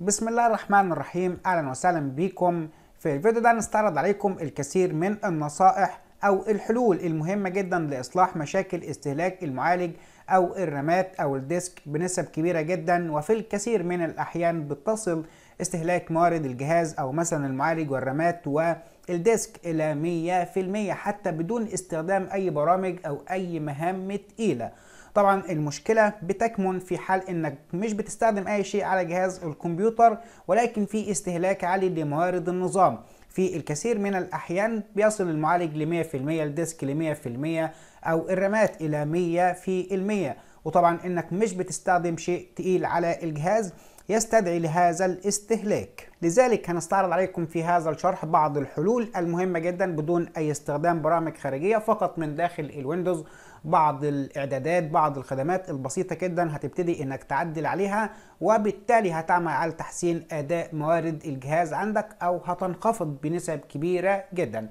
بسم الله الرحمن الرحيم اهلا وسهلا بكم في الفيديو ده نستعرض عليكم الكثير من النصائح او الحلول المهمة جدا لاصلاح مشاكل استهلاك المعالج او الرامات او الديسك بنسب كبيرة جدا وفي الكثير من الاحيان بتصل استهلاك موارد الجهاز او مثلا المعالج والرامات والديسك الى 100% حتى بدون استخدام اي برامج او اي مهام تقيلة طبعا المشكله بتكمن في حال انك مش بتستخدم اي شيء على جهاز الكمبيوتر ولكن في استهلاك عالي لموارد النظام في الكثير من الأحيان بيصل المعالج ل 100% الديسك ل 100% أو الرامات إلى 100 في المية وطبعا إنك مش بتستخدم شيء تقيل على الجهاز يستدعي لهذا الاستهلاك لذلك هنستعرض عليكم في هذا الشرح بعض الحلول المهمة جدا بدون أي استخدام برامج خارجية فقط من داخل الويندوز بعض الاعدادات بعض الخدمات البسيطه جدا هتبتدي انك تعدل عليها وبالتالي هتعمل على تحسين اداء موارد الجهاز عندك او هتنخفض بنسب كبيره جدا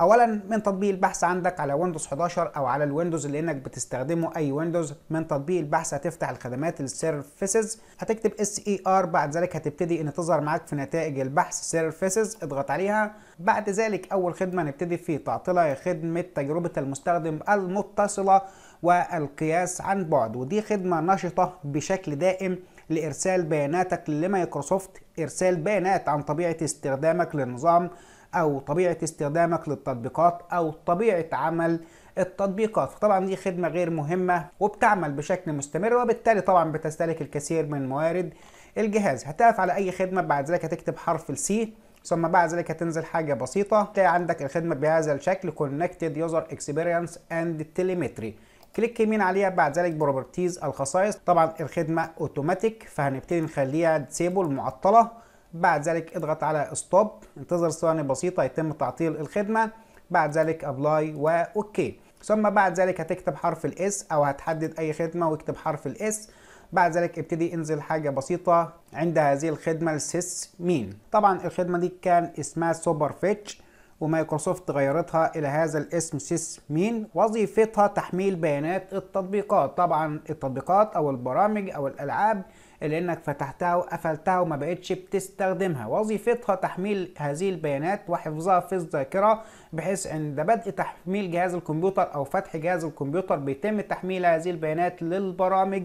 اولا من تطبيق البحث عندك على ويندوز 11 او على الويندوز اللي انك بتستخدمه اي ويندوز من تطبيق البحث هتفتح الخدمات السيرفيسز هتكتب اس اي ار بعد ذلك هتبتدي ان تظهر معاك في نتائج البحث سيرفيسز اضغط عليها بعد ذلك اول خدمه نبتدي في تعطيلها خدمه تجربه المستخدم المتصله والقياس عن بعد ودي خدمه نشطه بشكل دائم لارسال بياناتك لمايكروسوفت ارسال بيانات عن طبيعه استخدامك للنظام او طبيعه استخدامك للتطبيقات او طبيعه عمل التطبيقات فطبعا دي خدمه غير مهمه وبتعمل بشكل مستمر وبالتالي طبعا بتستهلك الكثير من موارد الجهاز هتقف على اي خدمه بعد ذلك هتكتب حرف السي ثم بعد ذلك هتنزل حاجه بسيطه تلاقي عندك الخدمه بهذا الشكل كونكتد يوزر اكسبيرينس اند تيليمتري كليك يمين عليها بعد ذلك بروبرتيز الخصائص طبعا الخدمه اوتوماتيك فهنبتدي نخليها ديسيبل معطله بعد ذلك اضغط على ستوب انتظر ثواني بسيطه يتم تعطيل الخدمه بعد ذلك ابلاي واوكي ثم بعد ذلك هتكتب حرف الاس او هتحدد اي خدمه واكتب حرف الاس بعد ذلك ابتدي انزل حاجه بسيطه عند هذه الخدمه السيس مين طبعا الخدمه دي كان اسمها سوبر فيتش ومايكروسوفت غيرتها الى هذا الاسم سيس مين وظيفتها تحميل بيانات التطبيقات طبعا التطبيقات او البرامج او الالعاب لانك فتحتها وقفلتها وما بقتش بتستخدمها وظيفتها تحميل هذه البيانات وحفظها في الذاكره بحيث ان ده بدء تحميل جهاز الكمبيوتر او فتح جهاز الكمبيوتر بيتم تحميل هذه البيانات للبرامج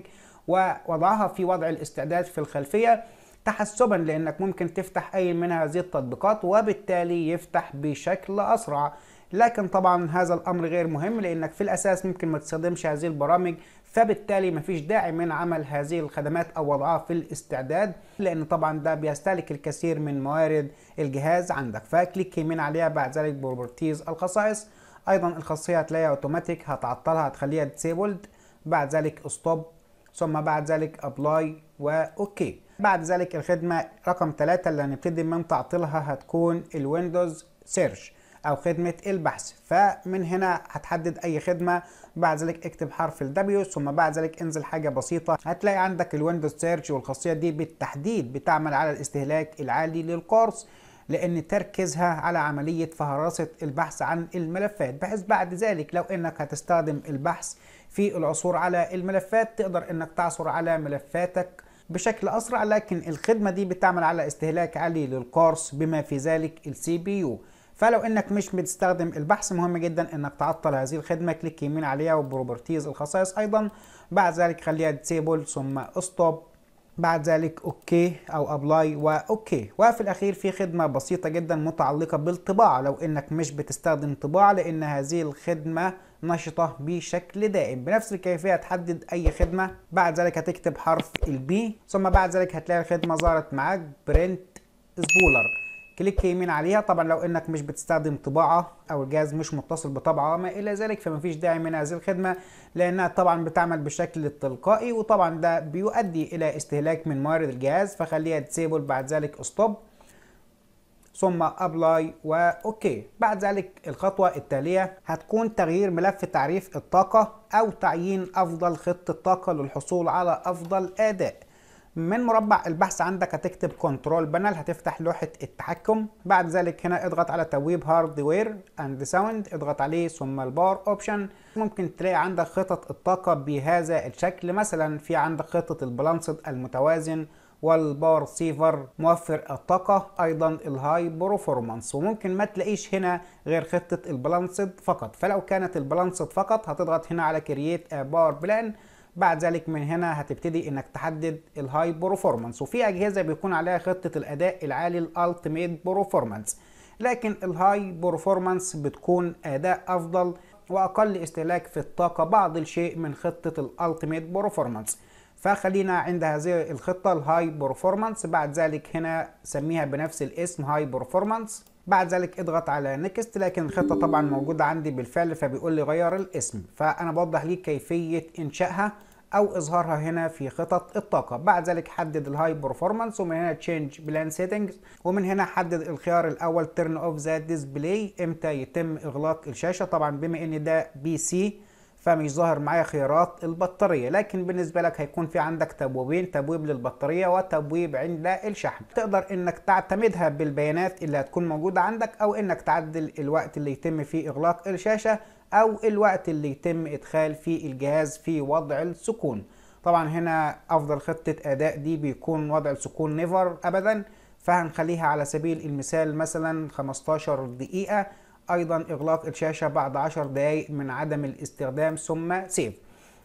ووضعها في وضع الاستعداد في الخلفيه تحسبا لانك ممكن تفتح اي من هذه التطبيقات وبالتالي يفتح بشكل اسرع لكن طبعا هذا الامر غير مهم لانك في الاساس ممكن ما تستخدمش هذه البرامج فبالتالي مفيش داعي من عمل هذه الخدمات او وضعها في الاستعداد لان طبعا ده بيستهلك الكثير من موارد الجهاز عندك فكليك يمين عليها بعد ذلك بروبرتيز الخصائص ايضا الخاصيه هتلاقيها اوتوماتيك هتعطلها هتخليها ديسيبلد بعد ذلك ستوب ثم بعد ذلك ابلاي واوكي بعد ذلك الخدمه رقم ثلاثه اللي هنبتدي من تعطيلها هتكون الويندوز سيرش او خدمه البحث فمن هنا هتحدد اي خدمه بعد ذلك اكتب حرف ال W ثم بعد ذلك انزل حاجه بسيطه هتلاقي عندك الويندوز سيرش والخاصيه دي بالتحديد بتعمل على الاستهلاك العالي للقرص لان تركيزها على عمليه فهرسه البحث عن الملفات بحيث بعد ذلك لو انك هتستخدم البحث في العثور على الملفات تقدر انك تعثر على ملفاتك بشكل اسرع لكن الخدمه دي بتعمل على استهلاك عالي للقرص بما في ذلك السي بي يو فلو انك مش بتستخدم البحث مهم جدا انك تعطل هذه الخدمه كليك يمين عليها وبروبرتيز الخصائص ايضا بعد ذلك خليها ديسيبل ثم استوب بعد ذلك اوكي او ابلاي واوكي وفي الاخير في خدمه بسيطه جدا متعلقه بالطباعه لو انك مش بتستخدم طباعه لان هذه الخدمه نشطه بشكل دائم بنفس الكيفيه هتحدد اي خدمه بعد ذلك هتكتب حرف البي ثم بعد ذلك هتلاقي الخدمه ظهرت معاك برنت سبولر كليك يمين عليها طبعا لو انك مش بتستخدم طباعه او الجهاز مش متصل بطبعه وما الى ذلك فمفيش داعي من هذه الخدمه لانها طبعا بتعمل بشكل تلقائي وطبعا ده بيؤدي الى استهلاك من موارد الجهاز فخليها ديسيبل بعد ذلك استوب ثم ابلاي واوكي بعد ذلك الخطوه التاليه هتكون تغيير ملف تعريف الطاقه او تعيين افضل خطه طاقه للحصول على افضل اداء من مربع البحث عندك هتكتب كنترول بانل هتفتح لوحة التحكم بعد ذلك هنا اضغط على تبويب هاردوير اند ساوند اضغط عليه ثم البار اوبشن ممكن تلاقي عندك خطط الطاقة بهذا الشكل مثلا في عندك خطة البلانسد المتوازن والباور سيفر موفر الطاقة أيضا الهاي برفورمانس وممكن ما تلاقيش هنا غير خطة البلانسد فقط فلو كانت البلانسد فقط هتضغط هنا على كرييت بار بلان بعد ذلك من هنا هتبتدي انك تحدد الهاي بروفورمانس وفي اجهزه بيكون عليها خطه الاداء العالي الالتيميت بروفورمانس لكن الهاي بروفورمانس بتكون اداء افضل واقل استهلاك في الطاقه بعض الشيء من خطه الالتيميت بروفورمانس فخلينا عند هذه الخطة الهاي برفورمانس بعد ذلك هنا سميها بنفس الاسم هاي برفورمانس بعد ذلك اضغط على نيكست لكن الخطة طبعا موجودة عندي بالفعل فبيقول لي غير الاسم فانا بوضح ليك كيفية انشائها او اظهارها هنا في خطط الطاقه بعد ذلك حدد الهاي برفورمانس ومن هنا تشينج بلان سيتنجز ومن هنا حدد الخيار الاول تيرن اوف ذا ديسبلاي امتى يتم اغلاق الشاشه طبعا بما ان ده بي سي فمش ظاهر معايا خيارات البطاريه لكن بالنسبه لك هيكون في عندك تبويبين تبويب للبطاريه وتبويب عند الشحن تقدر انك تعتمدها بالبيانات اللي هتكون موجوده عندك او انك تعدل الوقت اللي يتم فيه اغلاق الشاشه او الوقت اللي يتم ادخال فيه الجهاز في وضع السكون طبعا هنا افضل خطه اداء دي بيكون وضع السكون نيفر ابدا فهنخليها على سبيل المثال مثلا 15 دقيقه أيضا إغلاق الشاشة بعد 10 دقايق من عدم الاستخدام ثم سيف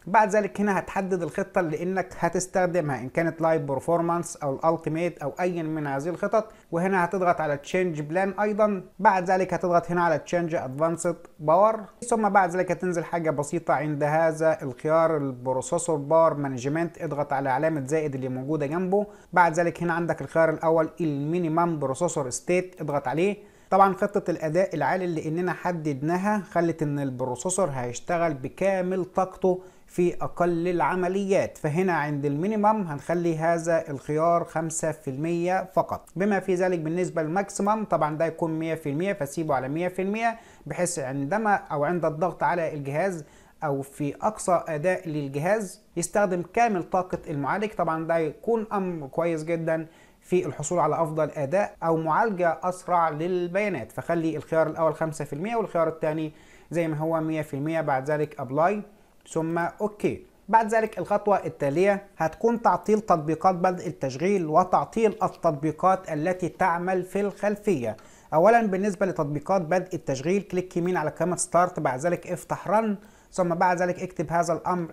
بعد ذلك هنا هتحدد الخطة اللي انك هتستخدمها ان كانت لايف برفورمانس او الالتيميت او ايا من هذه الخطط وهنا هتضغط على تشينج بلان ايضا بعد ذلك هتضغط هنا على تشينج ادفانسد باور ثم بعد ذلك هتنزل حاجة بسيطة عند هذا الخيار البروسيسور باور مانجمنت اضغط على علامة زائد اللي موجودة جنبه بعد ذلك هنا عندك الخيار الاول المينيمم بروسيسور ستيت اضغط عليه طبعا خطه الاداء العالي اللي اننا حددناها خلت ان البروسيسور هيشتغل بكامل طاقته في اقل العمليات فهنا عند المينيمم هنخلي هذا الخيار 5% فقط بما في ذلك بالنسبه للماكسيمم طبعا ده يكون 100% فسيبه على 100% بحيث عندما او عند الضغط على الجهاز او في اقصى اداء للجهاز يستخدم كامل طاقه المعالج طبعا ده يكون امر كويس جدا في الحصول على افضل اداء او معالجه اسرع للبيانات فخلي الخيار الاول 5% والخيار الثاني زي ما هو 100% بعد ذلك ابلاي ثم اوكي بعد ذلك الخطوة التالية هتكون تعطيل تطبيقات بدء التشغيل وتعطيل التطبيقات التي تعمل في الخلفية أولا بالنسبة لتطبيقات بدء التشغيل كليك يمين على كلمة ستارت بعد ذلك افتح رن ثم بعد ذلك اكتب هذا الأمر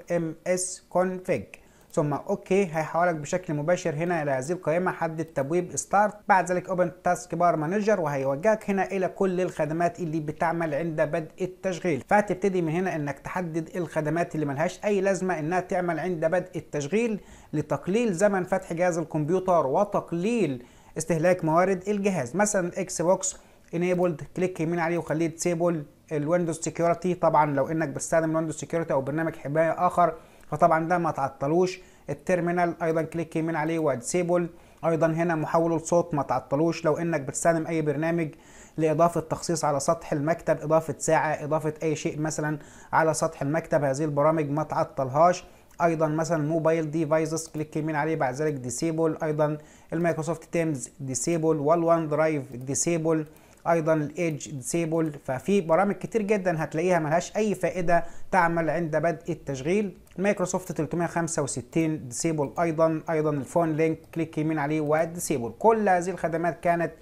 ms config ثم اوكي هيحولك بشكل مباشر هنا الى هذه القائمه حدد تبويب ستارت بعد ذلك اوبن تاسك بار مانجر وهيوجهك هنا الى كل الخدمات اللي بتعمل عند بدء التشغيل فهتبتدي من هنا انك تحدد الخدمات اللي ملهاش اي لازمه انها تعمل عند بدء التشغيل لتقليل زمن فتح جهاز الكمبيوتر وتقليل استهلاك موارد الجهاز مثلا الاكس بوكس انيبلد كليك يمين عليه وخليه تسيبل الويندوز سكيورتي طبعا لو انك بتستخدم الويندوز سكيورتي او برنامج حمايه اخر فطبعا ده ما تعطلوش التيرمينال ايضا كليك يمين عليه وادسيبل ايضا هنا محول الصوت ما تعطلوش لو انك بتستخدم اي برنامج لاضافه تخصيص على سطح المكتب اضافه ساعه اضافه اي شيء مثلا على سطح المكتب هذه البرامج ما تعطلهاش ايضا مثلا موبايل ديفايسز كليك يمين عليه بعد ذلك ديسيبل ايضا المايكروسوفت تيمز ديسيبل والوان درايف ديسيبل ايضا الايدج ديسيبل ففي برامج كتير جدا هتلاقيها ملهاش اي فائده تعمل عند بدء التشغيل المايكروسوفت 365 ديسيبل ايضا ايضا الفون لينك كليك يمين عليه وديسيبل كل هذه الخدمات كانت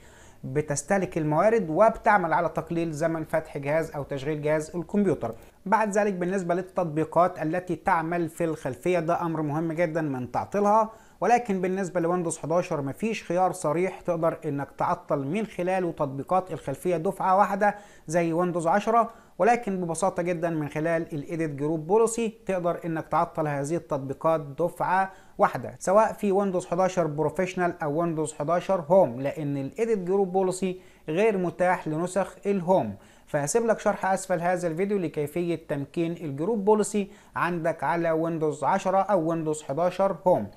بتستهلك الموارد وبتعمل على تقليل زمن فتح جهاز او تشغيل جهاز الكمبيوتر بعد ذلك بالنسبة للتطبيقات التي تعمل في الخلفية ده امر مهم جدا من تعطيلها ولكن بالنسبه لويندوز 11 مفيش خيار صريح تقدر انك تعطل من خلاله تطبيقات الخلفيه دفعه واحده زي ويندوز 10 ولكن ببساطه جدا من خلال الايديت جروب بوليسي تقدر انك تعطل هذه التطبيقات دفعه واحده سواء في ويندوز 11 بروفيشنال او ويندوز 11 هوم لان الايديت جروب بوليسي غير متاح لنسخ الهوم فهسيب لك شرح اسفل هذا الفيديو لكيفيه تمكين الجروب بوليسي عندك على ويندوز 10 او ويندوز 11 هوم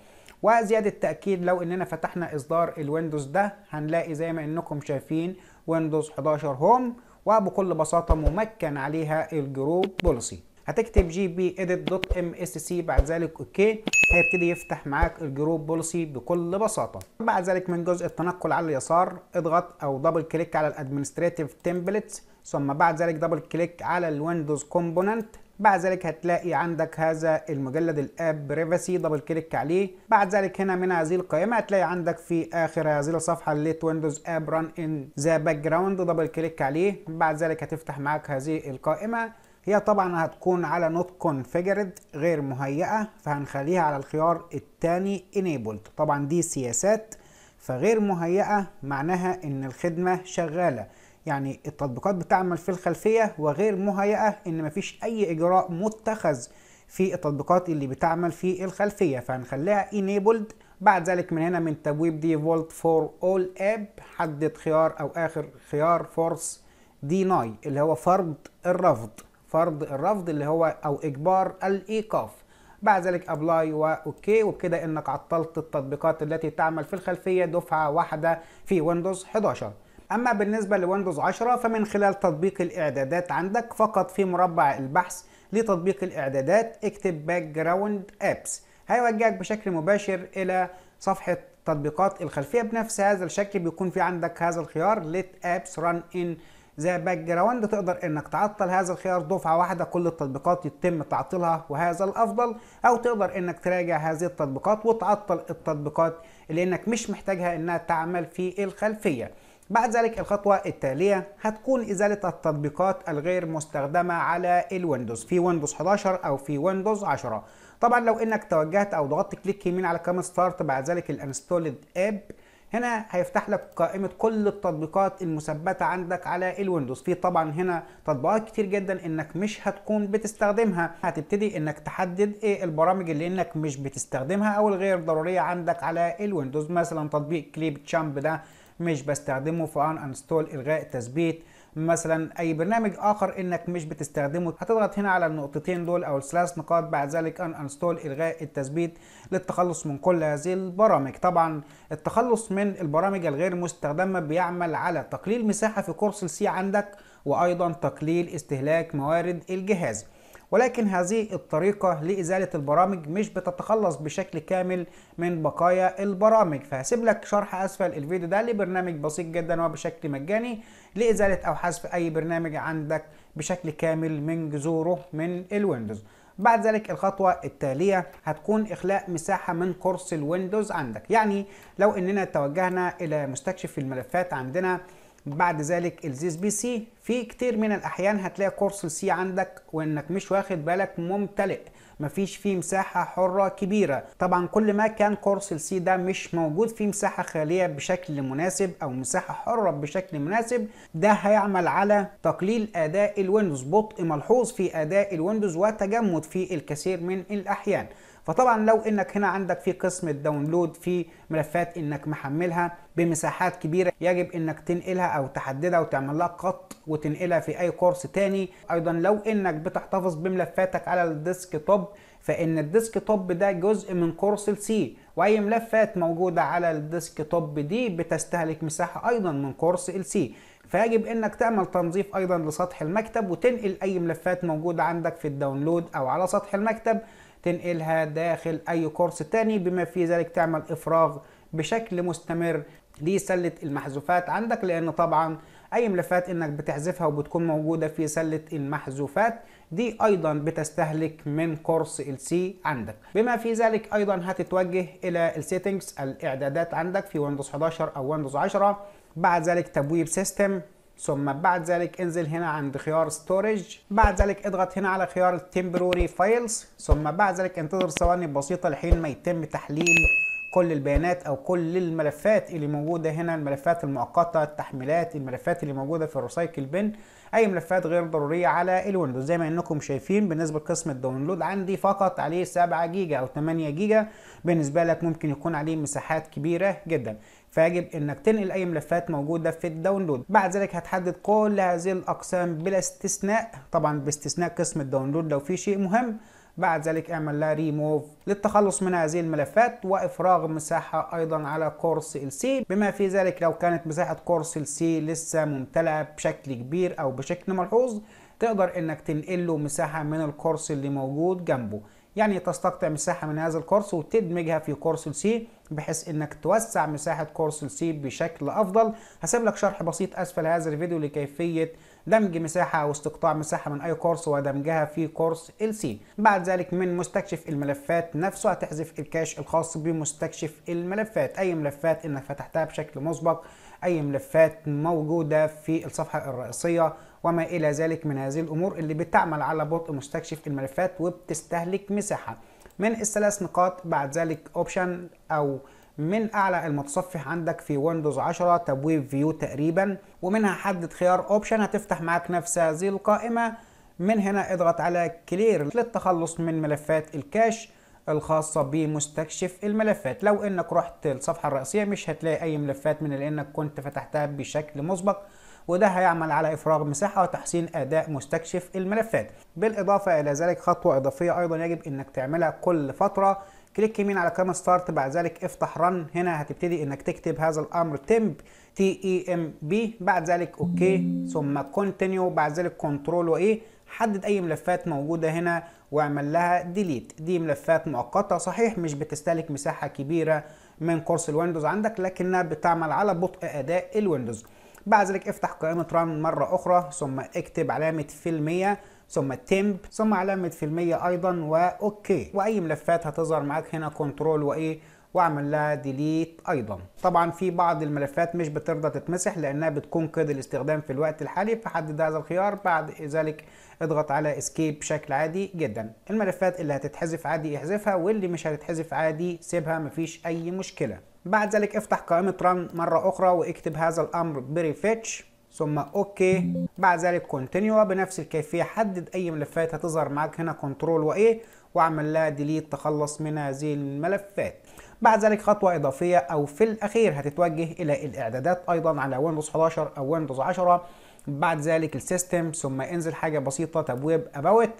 وزيادة تأكيد لو اننا فتحنا اصدار الويندوز ده هنلاقي زي ما انكم شايفين ويندوز 11 هوم وبكل بساطة ممكن عليها الجروب بوليسي هتكتب جي بي اديت دوت ام اس سي بعد ذلك اوكي هيبتدي يفتح معاك الجروب بوليسي بكل بساطه بعد ذلك من جزء التنقل على اليسار اضغط او دبل كليك على الادمنستريتف تمبلتس ثم بعد ذلك دبل كليك على الويندوز كومبوننت بعد ذلك هتلاقي عندك هذا المجلد الاب بريفاسي دبل كليك عليه بعد ذلك هنا من هذه القائمه هتلاقي عندك في اخر هذه الصفحه ليت ويندوز اب ران ان ذا باك جراوند دبل كليك عليه بعد ذلك هتفتح معاك هذه القائمه هي طبعا هتكون على نوت كونفيجرد غير مهيئه فهنخليها على الخيار الثاني انيبلد طبعا دي سياسات فغير مهيئه معناها ان الخدمه شغاله يعني التطبيقات بتعمل في الخلفية وغير مهيئة إن مفيش أي إجراء متخذ في التطبيقات اللي بتعمل في الخلفية فهنخليها enabled بعد ذلك من هنا من تبويب ديفولت فور اول اب حدد خيار او اخر خيار فورس ديناي اللي هو فرض الرفض فرض الرفض اللي هو او اجبار الايقاف بعد ذلك ابلاي واوكي وبكده انك عطلت التطبيقات التي تعمل في الخلفيه دفعه واحده في ويندوز 11 أما بالنسبة لويندوز 10 فمن خلال تطبيق الإعدادات عندك فقط في مربع البحث لتطبيق الإعدادات اكتب باك جراوند أبس هيوجهك بشكل مباشر إلى صفحة تطبيقات الخلفية بنفس هذا الشكل بيكون في عندك هذا الخيار let apps run in ذا باك جراوند تقدر انك تعطل هذا الخيار دفعه واحده كل التطبيقات يتم تعطيلها وهذا الافضل او تقدر انك تراجع هذه التطبيقات وتعطل التطبيقات اللي انك مش محتاجها انها تعمل في الخلفيه بعد ذلك الخطوة التالية هتكون إزالة التطبيقات الغير مستخدمة على الويندوز في ويندوز 11 أو في ويندوز 10 طبعا لو انك توجهت او ضغطت كليك يمين على كام ستارت بعد ذلك الانستولد اب هنا هيفتح لك قائمة كل التطبيقات المثبتة عندك على الويندوز في طبعا هنا تطبيقات كتير جدا انك مش هتكون بتستخدمها هتبتدي انك تحدد ايه البرامج اللي انك مش بتستخدمها او الغير ضرورية عندك على الويندوز مثلا تطبيق كليب تشامب ده مش بستخدمه فان انستول الغاء التثبيت مثلا اي برنامج اخر انك مش بتستخدمه هتضغط هنا على النقطتين دول او الثلاث نقاط بعد ذلك ان انستول الغاء التثبيت للتخلص من كل هذه البرامج طبعا التخلص من البرامج الغير مستخدمه بيعمل على تقليل مساحه في كورس السي عندك وايضا تقليل استهلاك موارد الجهاز ولكن هذه الطريقة لإزالة البرامج مش بتتخلص بشكل كامل من بقايا البرامج فهسيب لك شرح أسفل الفيديو ده لبرنامج بسيط جدا وبشكل مجاني لإزالة أو حذف أي برنامج عندك بشكل كامل من جذوره من الويندوز بعد ذلك الخطوة التالية هتكون إخلاء مساحة من قرص الويندوز عندك يعني لو إننا توجهنا إلى مستكشف الملفات عندنا بعد ذلك الزيز بي سي في كتير من الاحيان هتلاقي كورس السي عندك وانك مش واخد بالك ممتلئ مفيش فيه مساحة حرة كبيرة طبعا كل ما كان كورس السي ده مش موجود فيه مساحة خالية بشكل مناسب او مساحة حرة بشكل مناسب ده هيعمل على تقليل اداء الويندوز بطء ملحوظ في اداء الويندوز وتجمد في الكثير من الاحيان فطبعا لو انك هنا عندك في قسم الداونلود في ملفات انك محملها بمساحات كبيرة يجب انك تنقلها او تحددها وتعمل لها قط وتنقلها في اي كورس تاني ايضا لو انك بتحتفظ بملفاتك على الديسك توب فان الديسك توب ده جزء من كورس السي واي ملفات موجوده على الديسك توب دي بتستهلك مساحه ايضا من كورس ال سي فيجب انك تعمل تنظيف ايضا لسطح المكتب وتنقل اي ملفات موجوده عندك في الداونلود او على سطح المكتب تنقلها داخل اي كورس تاني بما في ذلك تعمل افراغ بشكل مستمر لسله المحذوفات عندك لان طبعا اي ملفات انك بتحذفها وبتكون موجودة في سلة المحذوفات دي ايضا بتستهلك من كورس ال سي عندك بما في ذلك ايضا هتتوجه الى السيتنجز الاعدادات عندك في ويندوز 11 او ويندوز 10 بعد ذلك تبويب سيستم ثم بعد ذلك انزل هنا عند خيار ستورج بعد ذلك اضغط هنا على خيار temporary فايلز ثم بعد ذلك انتظر ثواني بسيطة لحين ما يتم تحليل كل البيانات او كل الملفات اللي موجوده هنا الملفات المؤقته التحميلات الملفات اللي موجوده في الريسايكل بن اي ملفات غير ضروريه على الويندوز زي ما انكم شايفين بالنسبه لقسم الداونلود عندي فقط عليه 7 جيجا او 8 جيجا بالنسبه لك ممكن يكون عليه مساحات كبيره جدا فيجب انك تنقل اي ملفات موجوده في الداونلود بعد ذلك هتحدد كل هذه الاقسام بلا استثناء طبعا باستثناء قسم الداونلود لو في شيء مهم بعد ذلك اعمل لها ريموف للتخلص من هذه الملفات وافراغ مساحة ايضا على كورس ال سي بما في ذلك لو كانت مساحة كورس ال سي لسه ممتلئة بشكل كبير او بشكل ملحوظ تقدر انك تنقل له مساحة من الكورس اللي موجود جنبه يعني تستقطع مساحة من هذا الكورس وتدمجها في كورس سي بحيث انك توسع مساحة كورس سي بشكل افضل هسيب لك شرح بسيط اسفل هذا الفيديو لكيفية دمج مساحة أو استقطاع مساحة من أي قرص ودمجها في قرص ال سي بعد ذلك من مستكشف الملفات نفسه هتحذف الكاش الخاص بمستكشف الملفات أي ملفات إنك فتحتها بشكل مسبق أي ملفات موجودة في الصفحة الرئيسية وما إلى ذلك من هذه الأمور اللي بتعمل على بطء مستكشف الملفات وبتستهلك مساحة من الثلاث نقاط بعد ذلك اوبشن أو من اعلى المتصفح عندك في ويندوز 10 تبويب فيو تقريبا ومنها حدد خيار اوبشن هتفتح معاك نفس هذه القائمه من هنا اضغط على كلير للتخلص من ملفات الكاش الخاصة بمستكشف الملفات لو انك رحت الصفحة الرئيسية مش هتلاقي اي ملفات من اللي انك كنت فتحتها بشكل مسبق وده هيعمل على افراغ مساحة وتحسين اداء مستكشف الملفات بالاضافة الى ذلك خطوة اضافية ايضا يجب انك تعملها كل فترة كليك يمين على كلمه ستارت بعد ذلك افتح رن هنا هتبتدي انك تكتب هذا الامر تمب تي اي ام بي بعد ذلك اوكي ثم كونتينيو بعد ذلك كنترول وايه e. حدد اي ملفات موجوده هنا واعمل لها ديليت دي ملفات مؤقته صحيح مش بتستهلك مساحه كبيره من كورس الويندوز عندك لكنها بتعمل على بطء اداء الويندوز بعد ذلك افتح قائمه ران مره اخرى ثم اكتب علامه في المية ثم تمب ثم علامة في المية أيضا وأوكي وأي ملفات هتظهر معاك هنا كنترول وإيه واعمل لها ديليت ايضا طبعا في بعض الملفات مش بترضى تتمسح لانها بتكون قيد الاستخدام في الوقت الحالي فحدد هذا الخيار بعد ذلك اضغط على اسكيب بشكل عادي جدا الملفات اللي هتتحذف عادي احذفها واللي مش هتتحذف عادي سيبها مفيش اي مشكله بعد ذلك افتح قائمة ران مرة أخرى واكتب هذا الأمر بريفيتش ثم اوكي بعد ذلك كونتينيو بنفس الكيفيه حدد اي ملفات هتظهر معاك هنا كنترول وايه واعمل لها ديليت تخلص من هذه الملفات بعد ذلك خطوة إضافية أو في الأخير هتتوجه إلى الإعدادات أيضا على ويندوز 11 أو ويندوز 10 بعد ذلك السيستم ثم انزل حاجة بسيطة تبويب أباوت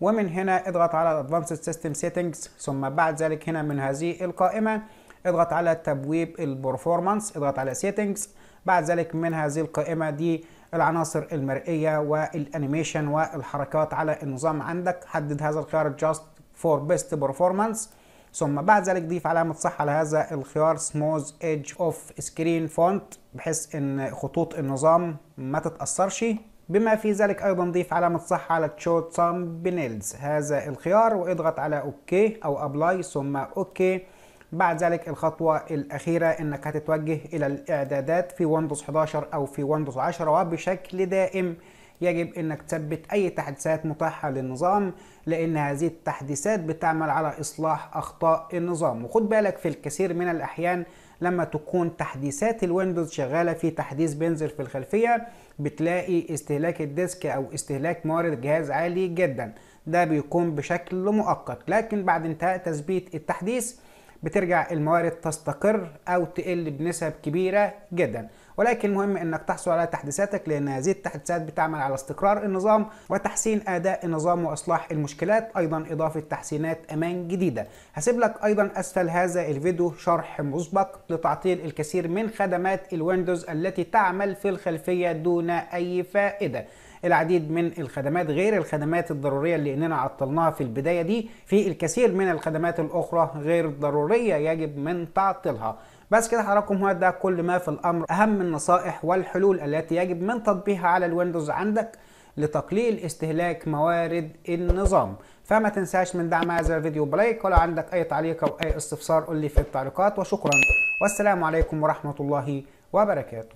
ومن هنا اضغط على Advanced System Settings ثم بعد ذلك هنا من هذه القائمة اضغط على تبويب البرفورمانس اضغط على Settings بعد ذلك من هذه القائمة دي العناصر المرئية والانيميشن والحركات على النظام عندك حدد هذا الخيار just for best performance ثم بعد ذلك ضيف علامة صح على هذا الخيار smooth edge of screen font بحيث ان خطوط النظام ما تتأثرش بما في ذلك ايضا ضيف علامة صح على تشوت سام هذا الخيار واضغط على اوكي او ابلاي ثم اوكي بعد ذلك الخطوة الأخيرة إنك هتتوجه إلى الإعدادات في ويندوز 11 أو في ويندوز 10 وبشكل دائم يجب انك تثبت اي تحديثات متاحة للنظام لان هذه التحديثات بتعمل على اصلاح اخطاء النظام وخد بالك في الكثير من الاحيان لما تكون تحديثات الويندوز شغالة في تحديث بينزل في الخلفية بتلاقي استهلاك الديسك او استهلاك موارد الجهاز عالي جدا ده بيكون بشكل مؤقت لكن بعد انتهاء تثبيت التحديث بترجع الموارد تستقر أو تقل بنسب كبيرة جدا ولكن المهم انك تحصل على تحديثاتك لان هذه التحديثات بتعمل على استقرار النظام وتحسين اداء النظام واصلاح المشكلات ايضا اضافه تحسينات امان جديده هسيب لك ايضا اسفل هذا الفيديو شرح مسبق لتعطيل الكثير من خدمات الويندوز التي تعمل في الخلفيه دون اي فائده العديد من الخدمات غير الخدمات الضرورية اللي اننا عطلناها في البداية دي في الكثير من الخدمات الاخرى غير الضرورية يجب من تعطلها بس كده حضراتكم هو ده كل ما في الامر اهم النصائح والحلول التي يجب من تطبيقها على الويندوز عندك لتقليل استهلاك موارد النظام فما تنساش من دعم هذا الفيديو بلايك ولو عندك اي تعليق او اي استفسار قول لي في التعليقات وشكرا والسلام عليكم ورحمة الله وبركاته